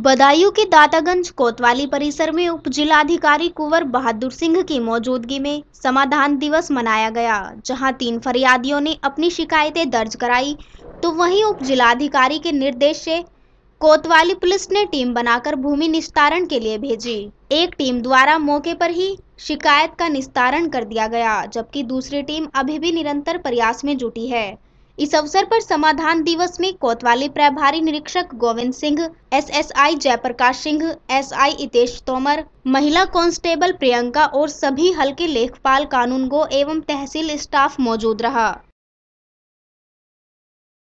बदायूं के दातागंज कोतवाली परिसर में उप जिलाधिकारी कुंवर बहादुर सिंह की मौजूदगी में समाधान दिवस मनाया गया जहां तीन फरियादियों ने अपनी शिकायतें दर्ज कराई तो वहीं उप जिलाधिकारी के निर्देश से कोतवाली पुलिस ने टीम बनाकर भूमि निस्तारण के लिए भेजी एक टीम द्वारा मौके पर ही शिकायत का निस्तारण कर दिया गया जबकि दूसरी टीम अभी भी निरंतर प्रयास में जुटी है इस अवसर पर समाधान दिवस में कोतवाली प्रभारी निरीक्षक गोविंद सिंह एसएसआई जयप्रकाश सिंह एसआई इतेश तोमर महिला कांस्टेबल प्रियंका और सभी हल्के लेखपाल कानूनगो एवं तहसील स्टाफ मौजूद रहा